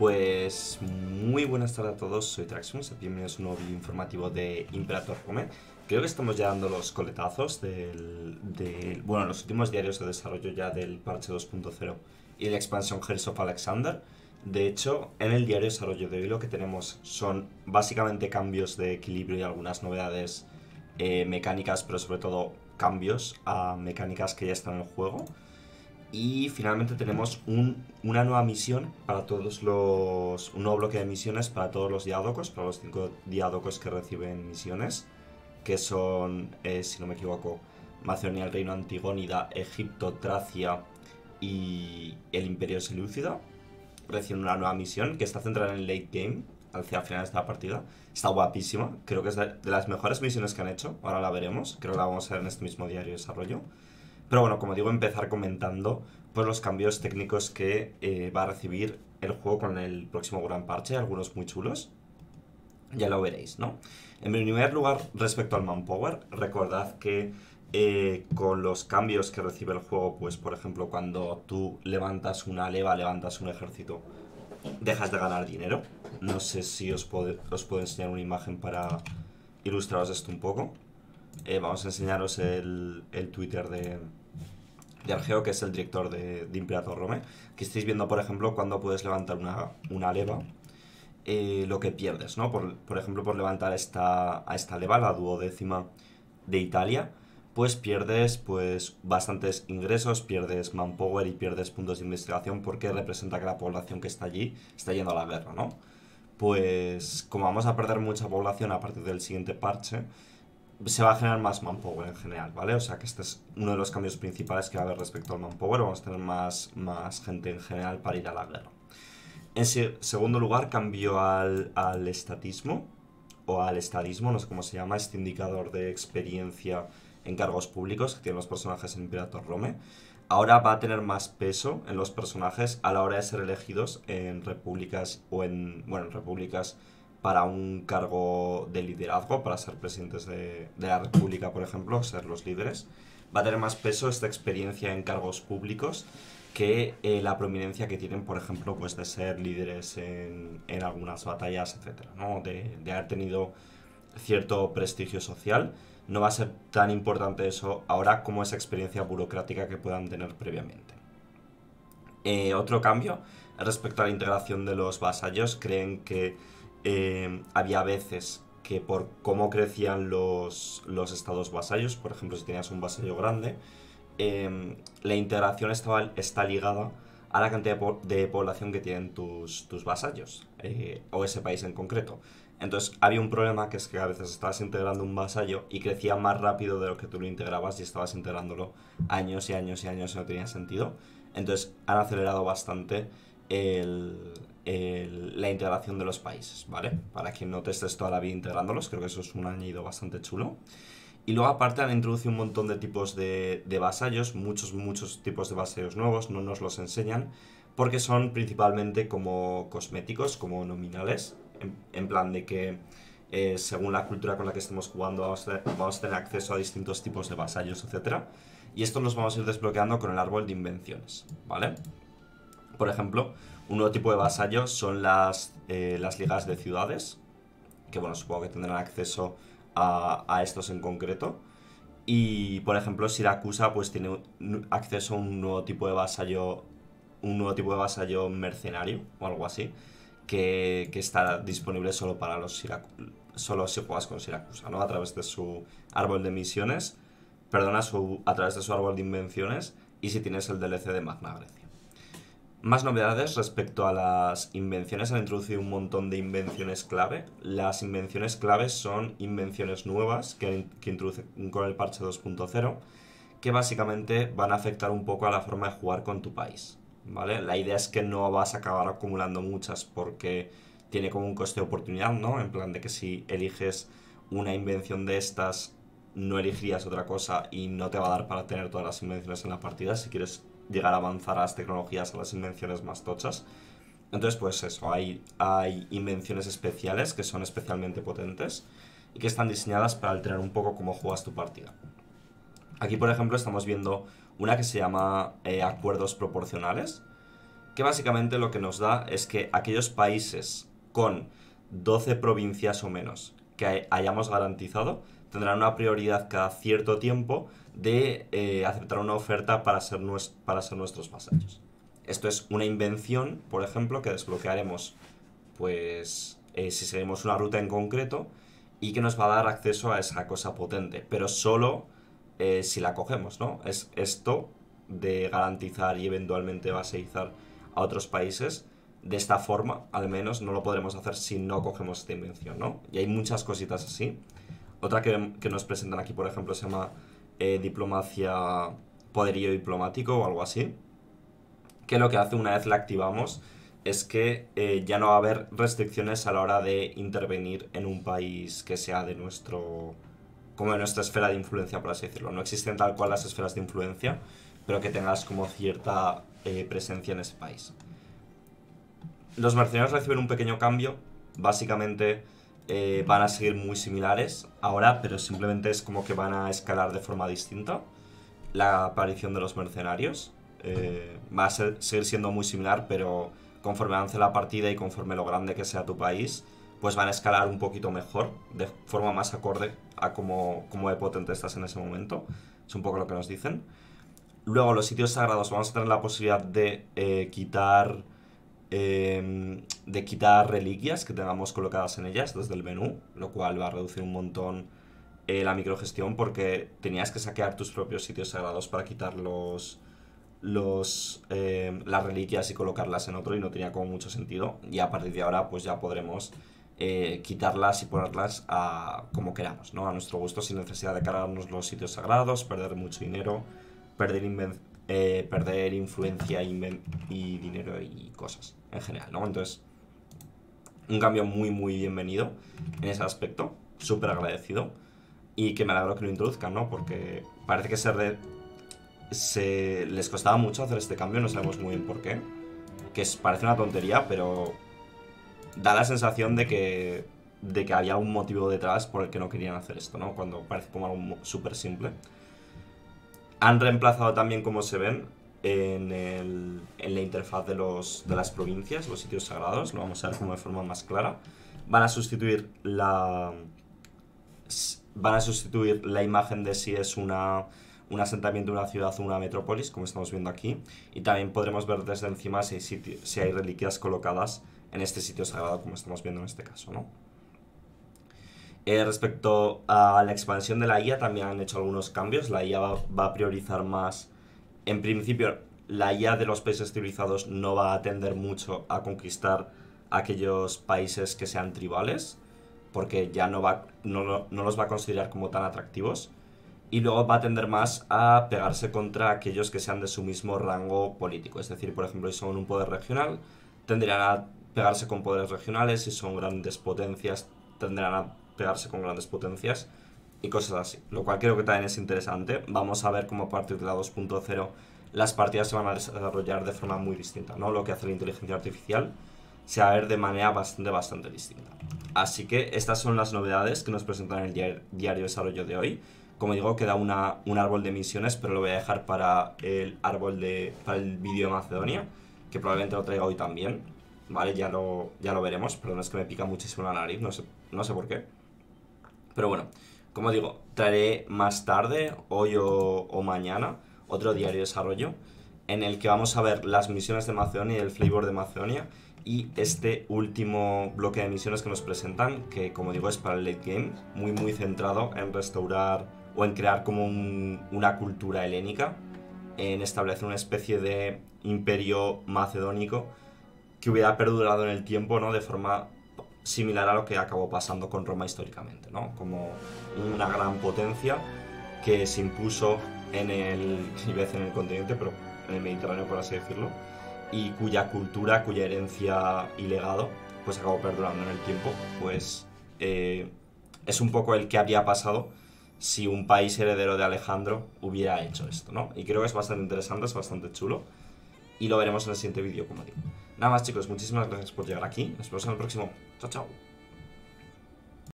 Pues muy buenas tardes a todos, soy y bienvenidos a un nuevo vídeo informativo de Imperator Rome. Creo que estamos ya dando los coletazos del, bueno, los últimos diarios de desarrollo ya del parche 2.0 y la expansión herzog of Alexander. De hecho, en el diario de desarrollo de hoy lo que tenemos son básicamente cambios de equilibrio y algunas novedades eh, mecánicas, pero sobre todo cambios a mecánicas que ya están en juego. Y finalmente tenemos una nueva misión para todos los. Un nuevo bloque de misiones para todos los diádocos, para los cinco diádocos que reciben misiones, que son, eh, si no me equivoco, Macedonia, el Reino Antigónida, Egipto, Tracia y el Imperio Selúcida. Reciben una nueva misión que está centrada en el late game, hacia final de la partida. Está guapísima, creo que es de las mejores misiones que han hecho. Ahora la veremos, creo que la vamos a ver en este mismo diario de desarrollo. Pero bueno, como digo, empezar comentando pues, los cambios técnicos que eh, va a recibir el juego con el próximo gran parche, algunos muy chulos. Ya lo veréis, ¿no? En primer lugar, respecto al Manpower, recordad que eh, con los cambios que recibe el juego, pues por ejemplo, cuando tú levantas una leva, levantas un ejército, dejas de ganar dinero. No sé si os, puedo, os enseñar una imagen para ilustraros esto un poco. Eh, vamos a enseñaros el, el Twitter de, de Argeo, que es el director de, Imperator Rome, que estáis viendo, por ejemplo, cuando puedes levantar una, leva, eh, lo que pierdes, ¿no? Por, ejemplo, por levantar esta, a esta leva, la duodécima de Italia, pues pierdes pues bastantes ingresos, pierdes manpower y pierdes puntos de investigación porque representa que la población que está allí está yendo a la guerra, ¿no? Pues como vamos a perder mucha población a partir del siguiente parche, se va a generar más manpower en general, ¿vale? O sea que este es uno de los cambios principales que va a haber respecto al manpower. Vamos a tener más, más gente en general para ir a la guerra. En segundo lugar, cambio al, al estatismo, o al estadismo, no sé cómo se llama, este indicador de experiencia en cargos públicos que tienen los personajes en Imperator Rome. Ahora va a tener más peso en los personajes a la hora de ser elegidos en repúblicas o en, bueno, en repúblicas para un cargo de liderazgo, para ser presidentes de, la República, por ejemplo, ser los líderes, va a tener más peso esta experiencia en cargos públicos que eh, la prominencia que tienen, por ejemplo, pues de ser líderes en, algunas batallas, etc. de, haber tenido cierto prestigio social. No va a ser tan importante eso ahora como esa experiencia burocrática que puedan tener previamente. Eh, otro cambio respecto a la integración de los vasallos, creen que eh, había veces que por cómo crecían los, estados vasallos, por ejemplo, si tenías un vasallo grande, em, la integración está ligada a la cantidad de, población que tienen tus, vasallos, eh, o ese país en concreto. Entonces había un problema que es que a veces estabas integrando un vasallo y crecía más rápido de lo que tú lo integrabas y estabas integrándolo años y años y años y no tenía sentido. Entonces han acelerado bastante el, la integración de los países, ¿vale? Para quien no te estés toda la vida integrándolos, creo que eso es un añadido bastante chulo. Y luego aparte han introducido un montón de tipos de, vasallos, muchos, muchos tipos de vasallos nuevos, no nos los enseñan, porque son principalmente como cosméticos, como nominales, en, plan de que eh, según la cultura con la que estemos jugando vamos a, tener acceso a distintos tipos de vasallos, etc. Y esto nos vamos a ir desbloqueando con el árbol de invenciones, ¿vale? por ejemplo, un nuevo tipo de vasallo son las, eh, las ligas de ciudades, que bueno, supongo que tendrán acceso a, estos en concreto. Y por ejemplo, Siracusa pues tiene acceso a un nuevo tipo de vasallo, un nuevo tipo de vasallo mercenario o algo así, que, que está disponible solo para los solo si juegas con Siracusa, ¿no? A través de su árbol de misiones, perdona, a través de su árbol de invenciones y si tienes el DLC de Magna Grecia. Más novedades respecto a las invenciones. Han introducido un montón de invenciones clave. Las invenciones claves son invenciones nuevas que, introducen con el parche 2.0, que básicamente van a afectar un poco a la forma de jugar con tu país. ¿vale? La idea es que no vas a acabar acumulando muchas porque tiene como un coste de oportunidad, ¿no? En plan de que si eliges una invención de estas, no elegirías otra cosa y no te va a dar para tener todas las invenciones en la partida. Si quieres llegar a avanzar a las tecnologías, a las invenciones más tochas. Entonces, pues eso, hay, hay invenciones especiales que son especialmente potentes y que están diseñadas para alterar un poco cómo juegas tu partida. Aquí, por ejemplo, estamos viendo una que se llama eh, acuerdos proporcionales, que básicamente lo que nos da es que aquellos países con 12 provincias o menos que hayamos garantizado tendrán una prioridad cada cierto tiempo de eh, aceptar una oferta para ser, para ser nuestros pasajeros. Esto es una invención, por ejemplo, que desbloquearemos pues eh, si seguimos una ruta en concreto y que nos va a dar acceso a esa cosa potente, pero solo eh, si la cogemos, ¿no? Es esto de garantizar y eventualmente baseizar a otros países. De esta forma, al menos, no lo podremos hacer si no cogemos esta invención, ¿no? Y hay muchas cositas así. Otra que, que nos presentan aquí, por ejemplo, se llama eh, diplomacia, poderío diplomático o algo así, que lo que hace una vez la activamos es que eh, ya no va a haber restricciones a la hora de intervenir en un país que sea de nuestro como de nuestra esfera de influencia, por así decirlo. No existen tal cual las esferas de influencia, pero que tengas como cierta eh, presencia en ese país. Los mercenarios reciben un pequeño cambio, básicamente eh, van a seguir muy similares ahora, pero simplemente es como que van a escalar de forma distinta. La aparición de los mercenarios eh, va a seguir siendo muy similar, pero conforme avance la partida y conforme lo grande que sea tu país, pues van a escalar un poquito mejor, de forma más acorde a cómo, de potente estás en ese momento. Es un poco lo que nos dicen. Luego, los sitios sagrados, vamos a tener la posibilidad de eh, quitar de quitar reliquias que tengamos colocadas en ellas desde el menú, lo cual va a reducir un montón eh, la microgestión porque tenías que saquear tus propios sitios sagrados para quitar los, los, eh, las reliquias y colocarlas en otro y no tenía como mucho sentido. Y a partir de ahora pues ya podremos eh, quitarlas y ponerlas a como queramos, ¿no? A nuestro gusto sin necesidad de cargarnos los sitios sagrados, perder mucho dinero, perder perder influencia y, y dinero y cosas en general, ¿no? Entonces un cambio muy, muy bienvenido en ese aspecto, súper agradecido y que me alegro que lo introduzcan, ¿no? Porque parece que se, se les costaba mucho hacer este cambio, no sabemos muy bien por qué, que parece una tontería, pero da la sensación de que, de que había un motivo detrás por el que no querían hacer esto, ¿no? Cuando parece como algo súper simple. Han reemplazado también, como se ven, en, la interfaz de, las provincias, los sitios sagrados, lo vamos a ver como de forma más clara. Van a sustituir la, van a sustituir la imagen de si es una, un asentamiento, una ciudad o una metrópolis, como estamos viendo aquí. Y también podremos ver desde encima si hay, reliquias colocadas en este sitio sagrado, como estamos viendo en este caso, eh, respecto a la expansión de la guía también han hecho algunos cambios. La IA va a priorizar más en principio, la IA de los países civilizados no va a tender mucho a conquistar aquellos países que sean tribales, porque ya no, los va a considerar como tan atractivos. Y luego va a tender más a pegarse contra aquellos que sean de su mismo rango político. Es decir, por ejemplo, si son un poder regional, tendrían a pegarse con poderes regionales, si son grandes potencias, tendrán a pegarse con grandes potencias y cosas así, lo cual creo que también es interesante. Vamos a ver cómo a partir de la 2.0 las partidas se van a desarrollar de forma muy distinta, ¿no? Lo que hace la inteligencia artificial se va a ver de manera bastante, bastante distinta. Así que estas son las novedades que nos presentan el diario, desarrollo de hoy. Como digo, queda una, un árbol de misiones, pero lo voy a dejar para el árbol de, para el vídeo de Macedonia, que probablemente lo traiga hoy también. Vale, ya lo, ya lo veremos. Perdón, es que me pica muchísimo la nariz, no sé, no sé por qué. Pero bueno, como digo, traeré más tarde, hoy o, mañana, otro diario de desarrollo en el que vamos a ver las misiones de Macedonia y el flavor de Macedonia y este último bloque de misiones que nos presentan, que como digo es para el late game, muy muy centrado en restaurar o en crear como una cultura helénica, en establecer una especie de imperio macedónico que hubiera perdurado en el tiempo, ¿no? De forma similar a lo que acabó pasando con Roma históricamente, ¿no? Como una gran potencia que se impuso en el, en el continente, pero en el Mediterráneo, por así decirlo, y cuya cultura, cuya herencia y legado, pues acabó perdurando en el tiempo, pues eh, es un poco el que habría pasado si un país heredero de Alejandro hubiera hecho esto, ¿no? Y creo que es bastante interesante, es bastante chulo, y lo veremos en el siguiente vídeo, como digo. Nada más chicos, muchísimas gracias por llegar aquí. Nos vemos en el próximo. Chao, chao.